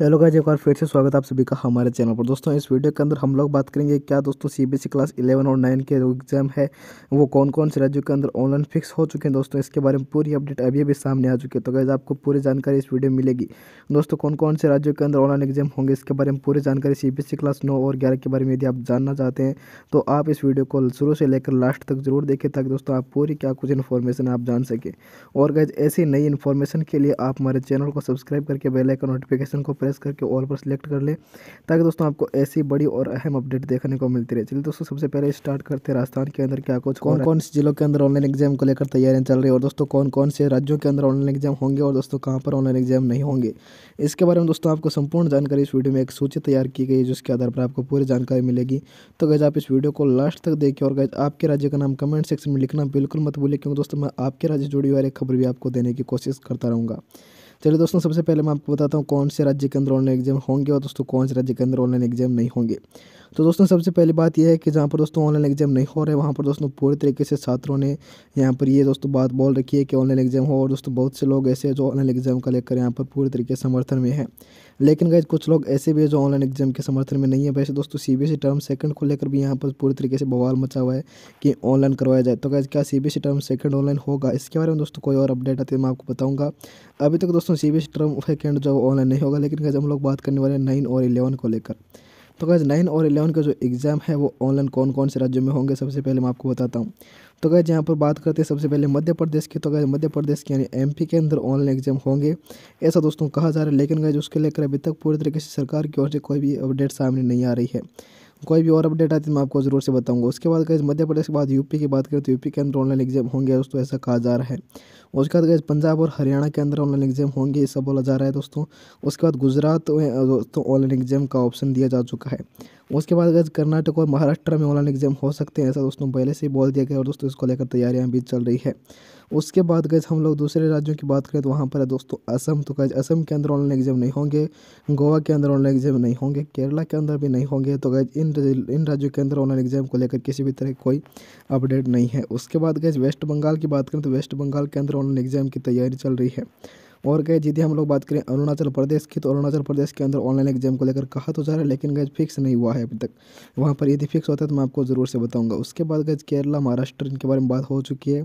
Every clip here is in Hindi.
हेलो गाइज एक बार फिर से स्वागत है आप सभी का हमारे चैनल पर दोस्तों इस वीडियो के अंदर हम लोग बात करेंगे क्या दोस्तों सीबीएसई क्लास 11 और 9 के जो एग्ज़ाम है वो कौन कौन से राज्यों के अंदर ऑनलाइन फिक्स हो चुके हैं दोस्तों इसके बारे में पूरी अपडेट अभी अभी सामने आ चुकी है तो गाइज आपको पूरी जानकारी इस वीडियो में मिलेगी दोस्तों कौन कौन से राज्यों के अंदर ऑनलाइन एग्जाम होंगे इसके बारे में पूरी जानकारी सी क्लास e नौ और ग्यारह के बारे में यदि आप जानना चाहते हैं तो आप इस वीडियो को शुरू से लेकर लास्ट तक जरूर देखें ताकि दोस्तों आप पूरी क्या कुछ इन्फॉर्मेशन आप जान सकें और गाइज ऐसी नई इन्फॉर्मेशन के लिए आप हमारे चैनल को सब्सक्राइब करके बेलाइकन नोटिफिकेशन को प्रेस करके ऑल पर सिलेक्ट कर ले ताकि दोस्तों आपको ऐसी बड़ी और अहम अपडेट देखने को मिलती रहे चलिए दोस्तों सबसे पहले स्टार्ट करते हैं राजस्थान के अंदर क्या कुछ कौन कौन से जिलों के अंदर ऑनलाइन एग्जाम को लेकर तैयारियाँ चल रही है और दोस्तों कौन कौन से राज्यों के अंदर ऑनलाइन एग्जाम होंगे और दोस्तों कहाँ पर ऑनलाइन एग्जाम नहीं होंगे इसके बारे में दोस्तों आपको संपूर्ण जानकारी इस वीडियो में एक सूची तैयार की गई है जिसके आधार पर आपको पूरी जानकारी मिलेगी तो गैज आप इस वीडियो को लास्ट तक देखिए और गैज आपके राज्य का नाम कमेंट सेक्शन में लिखना बिल्कुल मत भूलिए क्योंकि दोस्तों मैं आपके राज्य जुड़ी हुई खबर भी आपको देने की कोशिश करता रहूँगा चलिए दोस्तों सबसे पहले मैं आपको बताता हूँ कौन से राज्य के अंदर ऑनलाइन एग्जाम होंगे और दोस्तों कौन से राज्य के अंदर ऑनलाइन एग्जाम नहीं होंगे तो दोस्तों सबसे पहली बात यह है कि जहाँ पर दोस्तों ऑनलाइन एग्जाम नहीं हो रहे वहाँ पर दोस्तों पूरे तरीके से छात्रों ने यहाँ पर ये दोस्तों बात बोल रखी है कि ऑनलाइन एग्जाम हो और दोस्तों बहुत से लोग ऐसे जो ऑनलाइन एग्जाम का लेकर यहाँ पर पूरे तरीके से समर्थन में है लेकिन गए कुछ लोग ऐसे भी है जो ऑनलाइन एग्जाम के समर्थन में नहीं है वैसे दोस्तों सी बी टर्म सेकंड को लेकर भी यहाँ पर पूरे तरीके से बवाल मचा हुआ है कि ऑनलाइन करवाया जाए तो गए क्या C B term second online होगा इसके बारे में दोस्तों कोई और अपडेट आती है मैं आपको बताऊँगा अभी तक दोस्तों C B S term second जो ऑनलाइन नहीं होगा लेकिन कैसे हम लोग बात करने वाले हैं नाइन और इलेवन को लेकर तो कैसे नाइन और इलेवन का जो एग्ज़ाम है वो ऑनलाइन कौन कौन से राज्यों में होंगे सबसे पहले मैं आपको बताता हूँ तो कैसे यहाँ पर बात करते हैं सबसे पहले मध्य प्रदेश की तो कैसे मध्य प्रदेश के यानी एमपी के अंदर ऑनलाइन एग्ज़ाम होंगे ऐसा दोस्तों कहा जा रहा है लेकिन कैसे उसके लेकर अभी तक पूरी तरीके से सरकार की ओर से कोई भी अपडेट सामने नहीं आ रही है कोई भी और अपडेट आती है मैं आपको ज़रूर से बताऊंगा उसके बाद कैसे मध्य प्रदेश के बाद यूपी की बात करें तो यूपी के अंदर ऑनलाइन एग्जाम होंगे दोस्तों ऐसा कहा जा रहा है उसके बाद गए पंजाब और हरियाणा के अंदर ऑनलाइन एग्जाम होंगे ये सब बोला जा रहा है दोस्तों उसके बाद गुजरात में दोस्तों ऑनलाइन एग्जाम का ऑप्शन दिया जा चुका है उसके बाद गए कर्नाटक और महाराष्ट्र में ऑनलाइन एग्जाम हो सकते हैं ऐसा दोस्तों पहले से ही बोल दिया गया और दोस्तों इसको लेकर तैयारियाँ भी चल रही है उसके बाद गए हम लोग दूसरे राज्यों की बात करें तो वहाँ पर है दोस्तों असम तो गए असम के अंदर ऑनलाइन एग्जाम नहीं होंगे गोवा के अंदर ऑनलाइन एग्जाम नहीं होंगे केरला के अंदर भी नहीं होंगे तो गए इन इन राज्यों के अंदर ऑनलाइन एग्जाम को लेकर किसी भी तरह कोई अपडेट नहीं है उसके बाद गए वेस्ट बंगाल की बात करें तो वेस्ट बंगाल के अंदर ऑनलाइन एग्ज़ाम की तैयारी चल रही है और गए यदि हम लोग बात करें अरुणाचल प्रदेश की तो अरुणाचल प्रदेश के अंदर ऑनलाइन एग्जाम को लेकर कहा तो जा रहा है लेकिन गज फिक्स नहीं हुआ है अभी तक वहाँ पर यदि फिक्स होता है तो मैं आपको ज़रूर से बताऊँगा उसके बाद गज केरला महाराष्ट्र इनके बारे में बात हो चुकी है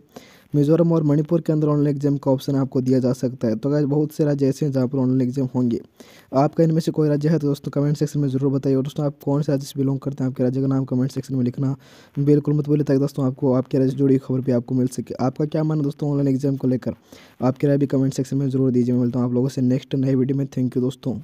मिजोरम और मणिपुर के अंदर ऑनलाइन एग्जाम का ऑप्शन आपको दिया जा सकता है तो अगर बहुत से राज्य ऐसे हैं जहाँ पर ऑनलाइन एग्जाम होंगे आपका इनमें से कोई राज्य है तो दोस्तों कमेंट सेक्शन में जरूर बताइए और दोस्तों आप कौन से राज्य से बिलोंग करते हैं आपके राज्य का नाम कमेंट सेक्शन में लिखना बिल्कुल मत बोले ताकि दोस्तों आपको आपके राज्य से जुड़ी खबर भी आपको मिल सके आपका क्या मानना दोस्तों ऑनलाइन एग्जाम को लेकर आपके राय भी कमेंट सेक्शन में जरूर दीजिए मिलता हूँ आप लोगों से नेक्स्ट नए वीडियो में थैंक यू दोस्तों